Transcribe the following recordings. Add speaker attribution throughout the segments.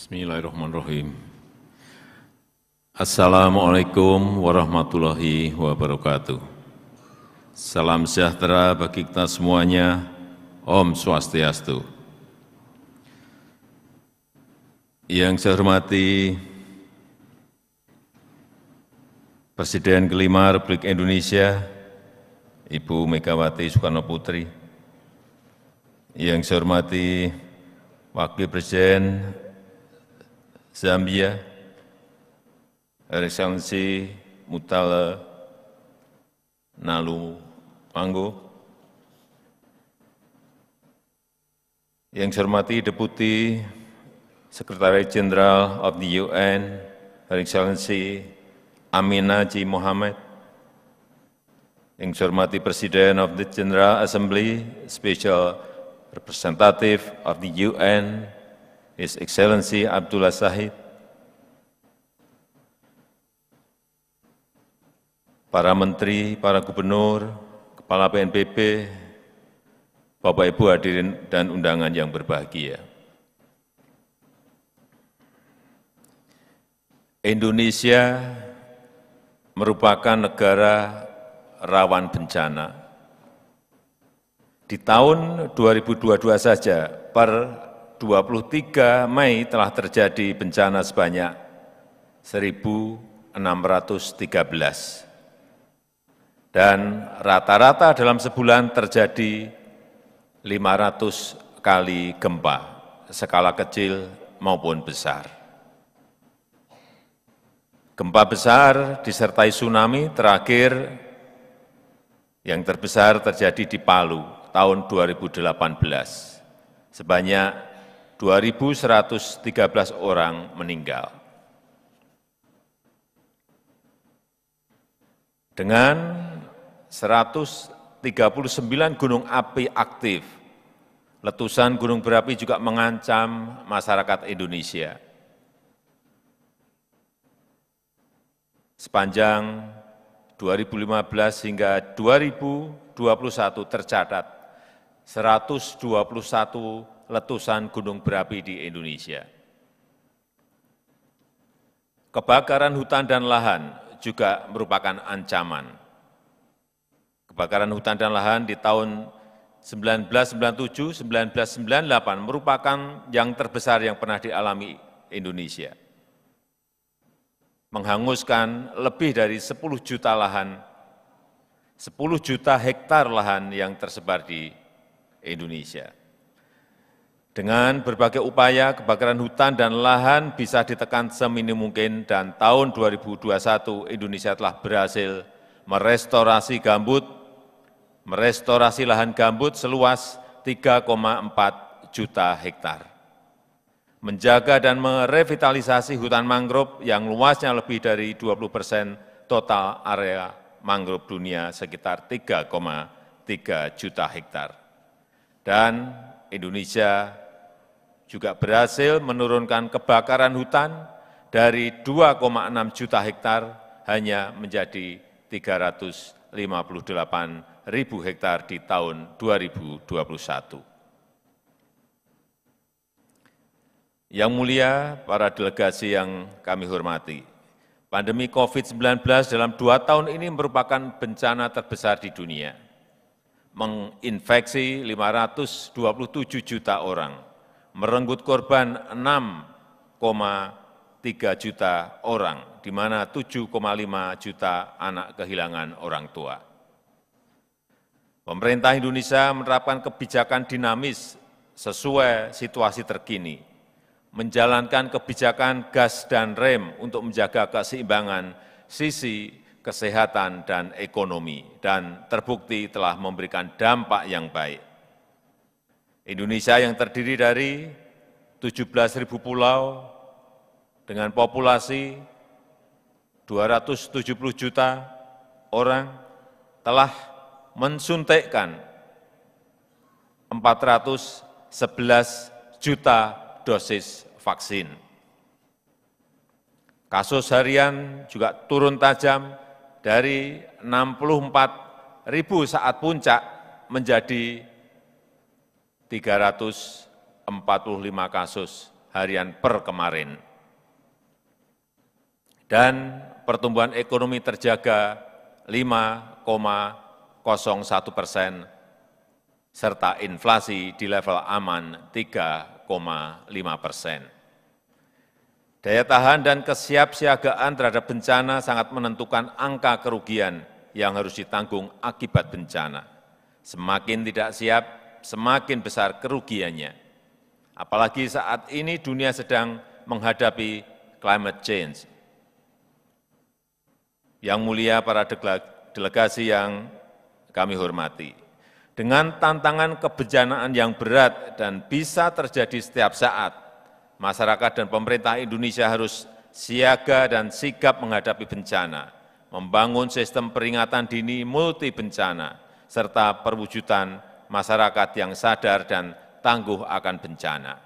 Speaker 1: Bismillahirrahmanirrahim. Assalamualaikum warahmatullahi wabarakatuh. Salam sejahtera bagi kita semuanya. Om Swastiastu. Yang saya hormati Presiden kelima Republik Indonesia, Ibu Megawati Soekarno Putri. Yang saya hormati Wakil Presiden Zambia, Resensi, Mutale Nalu Panggo. Yang saya hormati Deputi Sekretaris Jenderal of the UN, Resensi Excellency Amina J Mohamed, yang saya hormati Presiden of the General Assembly, Special Representative of the UN, His Excellency Abdullah Sahid, para menteri, para gubernur, kepala PNBP, Bapak Ibu hadirin dan undangan yang berbahagia. Indonesia merupakan negara rawan bencana. Di tahun 2022 saja, per 23 Mei telah terjadi bencana sebanyak 1.613 dan rata-rata dalam sebulan terjadi 500 kali gempa, skala kecil maupun besar. Gempa besar disertai tsunami terakhir yang terbesar terjadi di Palu tahun 2018 sebanyak 2.113 orang meninggal. Dengan 139 gunung api aktif, letusan gunung berapi juga mengancam masyarakat Indonesia. Sepanjang 2015 hingga 2021 tercatat 121 letusan gunung berapi di Indonesia. Kebakaran hutan dan lahan juga merupakan ancaman. Kebakaran hutan dan lahan di tahun 1997-1998 merupakan yang terbesar yang pernah dialami Indonesia. Menghanguskan lebih dari 10 juta lahan, 10 juta hektar lahan yang tersebar di Indonesia. Dengan berbagai upaya, kebakaran hutan dan lahan bisa ditekan seminim mungkin dan tahun 2021 Indonesia telah berhasil merestorasi gambut, merestorasi lahan gambut seluas 3,4 juta hektar. Menjaga dan merevitalisasi hutan mangrove yang luasnya lebih dari 20 persen total area mangrove dunia sekitar 3,3 juta hektar. Dan Indonesia juga berhasil menurunkan kebakaran hutan dari 2,6 juta hektar hanya menjadi 358 ribu hektar di tahun 2021. Yang mulia para delegasi yang kami hormati, pandemi COVID-19 dalam dua tahun ini merupakan bencana terbesar di dunia, menginfeksi 527 juta orang, merenggut korban 6,3 juta orang, di mana 7,5 juta anak kehilangan orang tua. Pemerintah Indonesia menerapkan kebijakan dinamis sesuai situasi terkini, menjalankan kebijakan gas dan rem untuk menjaga keseimbangan sisi kesehatan dan ekonomi, dan terbukti telah memberikan dampak yang baik. Indonesia yang terdiri dari 17.000 pulau dengan populasi 270 juta orang telah mensuntikkan 411 juta dosis vaksin. Kasus harian juga turun tajam dari 64 ribu saat puncak menjadi 345 kasus harian per kemarin. Dan pertumbuhan ekonomi terjaga 5,01 persen, serta inflasi di level aman 3,5 persen. Daya tahan dan kesiapsiagaan terhadap bencana sangat menentukan angka kerugian yang harus ditanggung akibat bencana. Semakin tidak siap, semakin besar kerugiannya. Apalagi saat ini dunia sedang menghadapi climate change. Yang mulia para delegasi yang kami hormati, dengan tantangan kebencanaan yang berat dan bisa terjadi setiap saat, masyarakat dan pemerintah Indonesia harus siaga dan sigap menghadapi bencana, membangun sistem peringatan dini multi bencana, serta perwujudan masyarakat yang sadar dan tangguh akan bencana.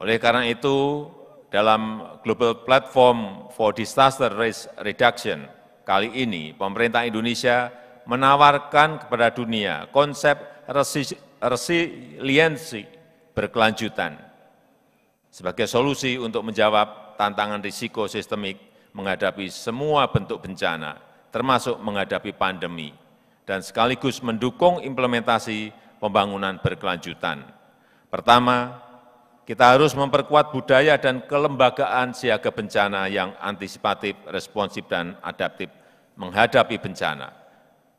Speaker 1: Oleh karena itu, dalam Global Platform for Disaster Risk Reduction kali ini, pemerintah Indonesia menawarkan kepada dunia konsep resi resiliensi berkelanjutan sebagai solusi untuk menjawab tantangan risiko sistemik menghadapi semua bentuk bencana, termasuk menghadapi pandemi dan sekaligus mendukung implementasi pembangunan berkelanjutan. Pertama, kita harus memperkuat budaya dan kelembagaan siaga bencana yang antisipatif, responsif, dan adaptif menghadapi bencana,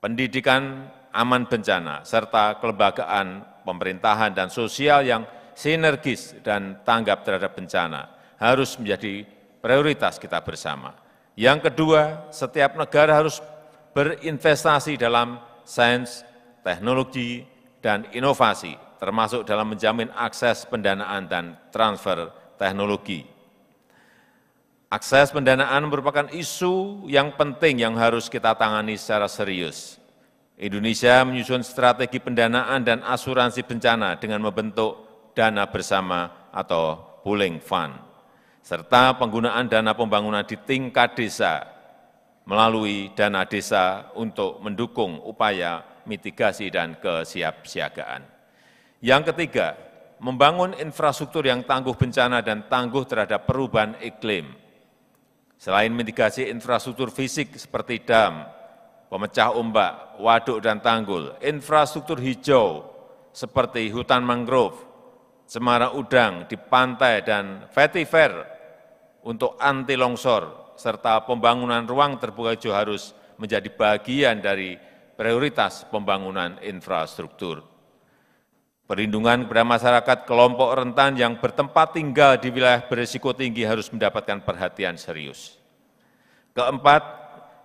Speaker 1: pendidikan aman bencana, serta kelembagaan pemerintahan dan sosial yang sinergis dan tanggap terhadap bencana harus menjadi prioritas kita bersama. Yang kedua, setiap negara harus berinvestasi dalam sains, teknologi, dan inovasi, termasuk dalam menjamin akses pendanaan dan transfer teknologi. Akses pendanaan merupakan isu yang penting yang harus kita tangani secara serius. Indonesia menyusun strategi pendanaan dan asuransi bencana dengan membentuk dana bersama atau pooling fund, serta penggunaan dana pembangunan di tingkat desa melalui dana desa untuk mendukung upaya mitigasi dan kesiapsiagaan. Yang ketiga, membangun infrastruktur yang tangguh bencana dan tangguh terhadap perubahan iklim. Selain mitigasi infrastruktur fisik seperti dam, pemecah ombak, waduk dan tanggul, infrastruktur hijau seperti hutan mangrove, cemara udang di pantai dan vetiver untuk anti longsor serta pembangunan ruang terbuka hijau harus menjadi bagian dari prioritas pembangunan infrastruktur. Perlindungan kepada masyarakat kelompok rentan yang bertempat tinggal di wilayah berisiko tinggi harus mendapatkan perhatian serius. Keempat,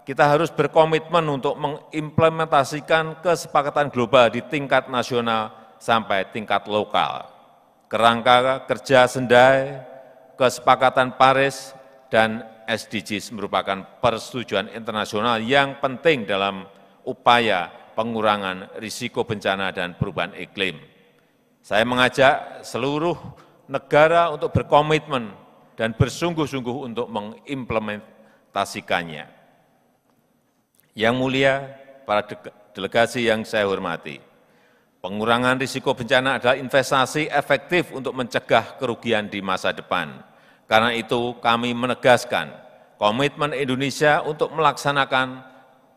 Speaker 1: kita harus berkomitmen untuk mengimplementasikan kesepakatan global di tingkat nasional sampai tingkat lokal. Kerangka kerja sendai, kesepakatan Paris, dan sdgs merupakan persetujuan internasional yang penting dalam upaya pengurangan risiko bencana dan perubahan iklim. Saya mengajak seluruh negara untuk berkomitmen dan bersungguh-sungguh untuk mengimplementasikannya. Yang mulia, para delegasi yang saya hormati, pengurangan risiko bencana adalah investasi efektif untuk mencegah kerugian di masa depan karena itu kami menegaskan komitmen Indonesia untuk melaksanakan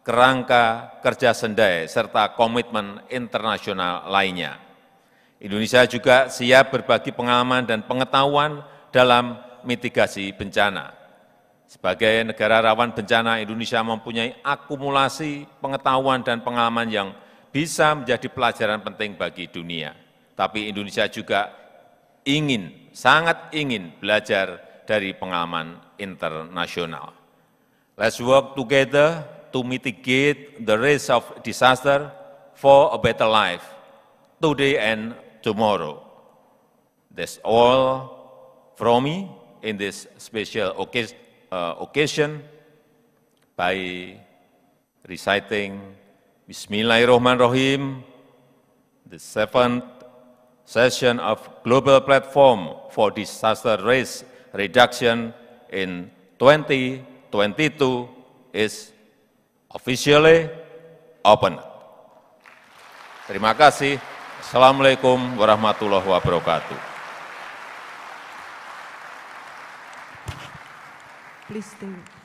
Speaker 1: kerangka kerja sendai serta komitmen internasional lainnya. Indonesia juga siap berbagi pengalaman dan pengetahuan dalam mitigasi bencana. Sebagai negara rawan bencana, Indonesia mempunyai akumulasi pengetahuan dan pengalaman yang bisa menjadi pelajaran penting bagi dunia. Tapi Indonesia juga ingin, sangat ingin belajar dari pengalaman internasional. Let's work together to mitigate the risk of disaster for a better life today and tomorrow. That's all from me in this special uh, occasion by reciting Bismillahirrahmanirrahim, the seventh session of Global Platform for Disaster Risk Reduction in 2022 is officially open. Terima kasih. Assalamualaikum warahmatullahi wabarakatuh. Please stay.